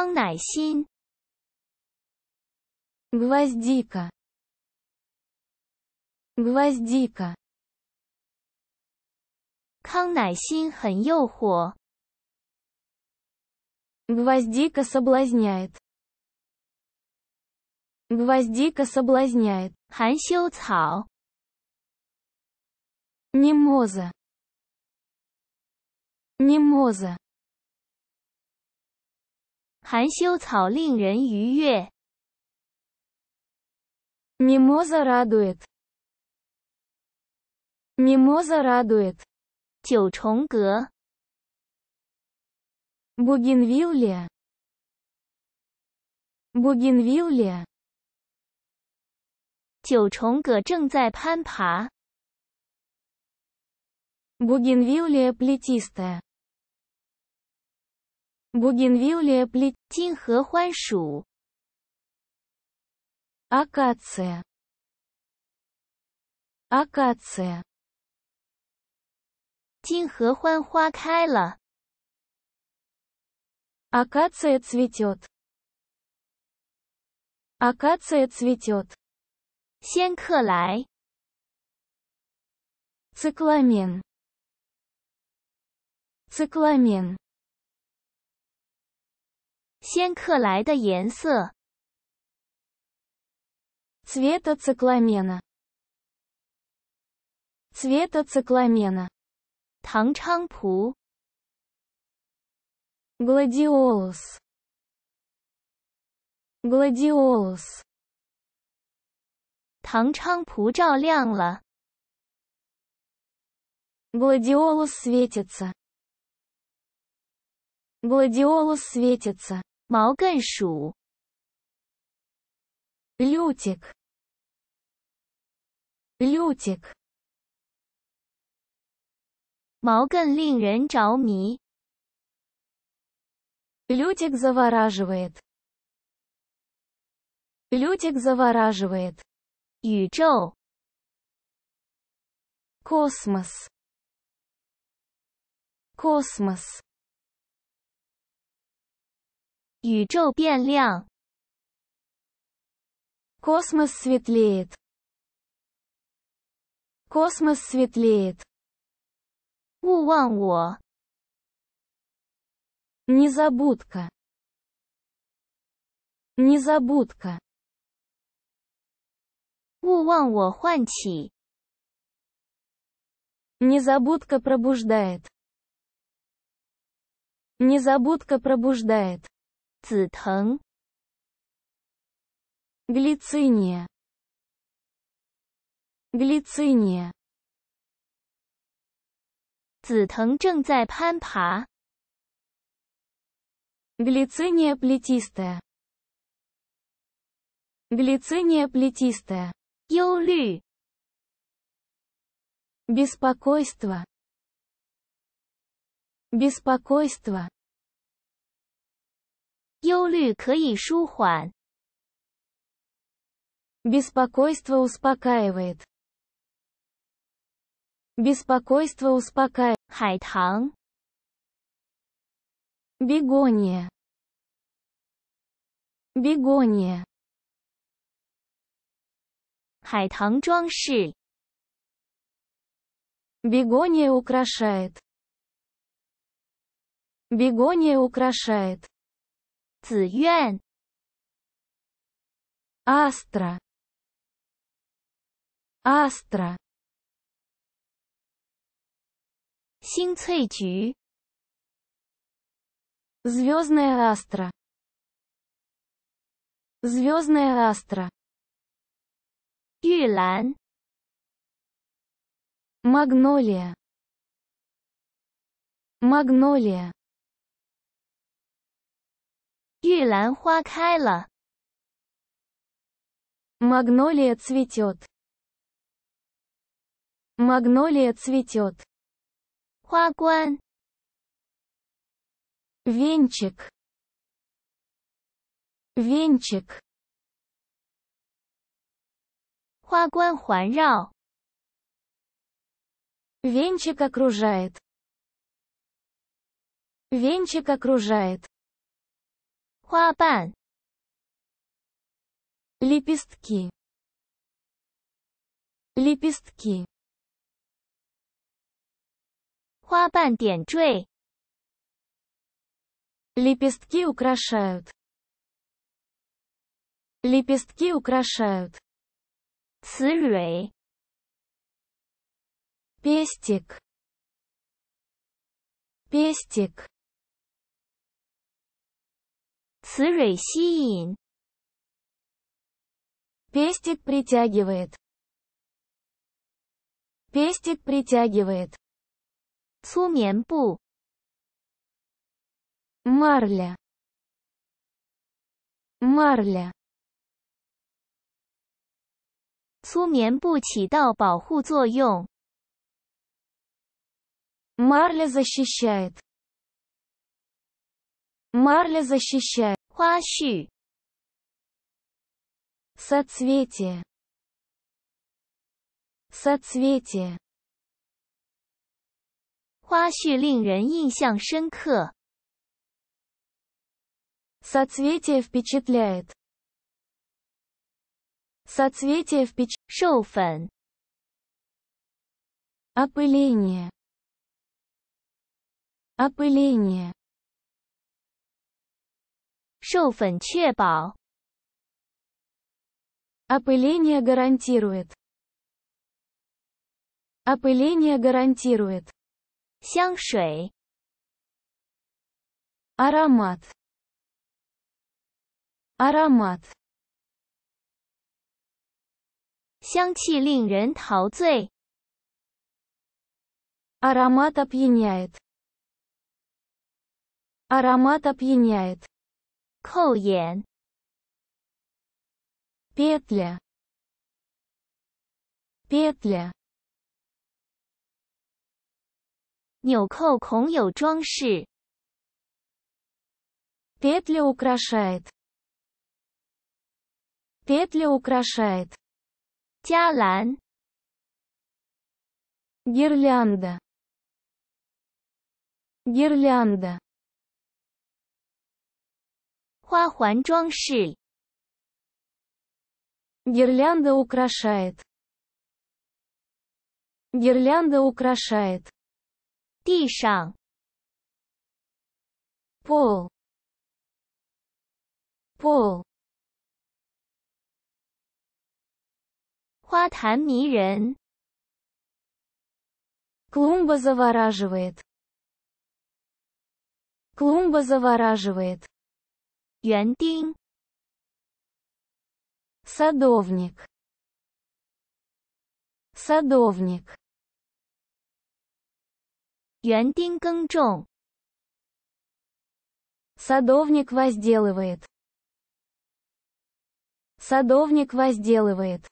康乃馨，гвоздика, гвоздика。康乃馨很诱惑。Гвоздика соблазняет. Гвоздика соблазняет. Ханьсиу цао. Мимоза. 含羞草令人愉悦。Mimosa raduit。Mimosa raduit。九重葛。Bougainvillea。Bougainvillea。九重葛正在攀爬。Bougainvillea plenistea。Бугенвиллия плетин хэхуаншу. Акация. Акация. Тинхэхуанхуакайла. Акация цветет. Акация цветет. Сенкхэлай. Цикламен. Цикламен. 仙客来的颜色。Цвета цикламина. Цвета цикламина. 唐菖蒲。Гладиолус. Гладиолус. 唐菖蒲照亮了。Гладиолус светится. Гладиолус светится. 毛茛属，лютик, лютик。毛茛令人着迷，лютик завораживает, лютик завораживает。宇宙，космос, космос。宇宙变亮. Космос светлеет. Космос светлеет. 勿忘我. Незабудка. Незабудка. 勿忘我唤起. Незабудка пробуждает. Незабудка пробуждает. 紫藤 глициния глициния 紫藤正在攀爬。Глициния плетистая. Глициния плетистая. 忧虑 беспокойство беспокойство 忧虑可以舒缓。Беспокойство успокаивает. Беспокойство успокаивает. 海棠 Бегония. Бегония. Бегония украшает. Бегония украшает. 子苑 Астра Астра 新翠菊 Звездная астра Звездная астра 玉兰 Магнолия Магнолия 玉兰花开了。Магнолия цветет. Магнолия цветет. 花冠 Венчик. Венчик. 花冠环绕 Венчик окружает. Венчик окружает. 花瓣 лепестки лепестки 花瓣点缀 лепестки украшают лепестки украшают 雌蕊 пестик 雌蕊吸引。Пестик притягивает. Пестик притягивает. Цуменпу. Марля. Марля. 粗棉布起到保护作用。Марля защищает. Марля защищает. 花絮 соцветие соцветие 花絮令人印象深刻 соцветие впечатляет соцветие впечатляет 授粉 опыление опыление 授粉确保 опыление гарантирует опыление гарантирует 香水 аромат аромат 香气令人陶醉 аромат опьяняет аромат опьяняет петля, 扣眼，петля, петля。纽扣孔有装饰，петля украшает, петля украшает. гирлянда, гирлянда。花环装饰。Гирлянда украшает. Гирлянда украшает. 地上 пол пол клумба завораживает клумба завораживает 园丁 садовник садовник 园丁耕种 садовник возделывает садовник возделывает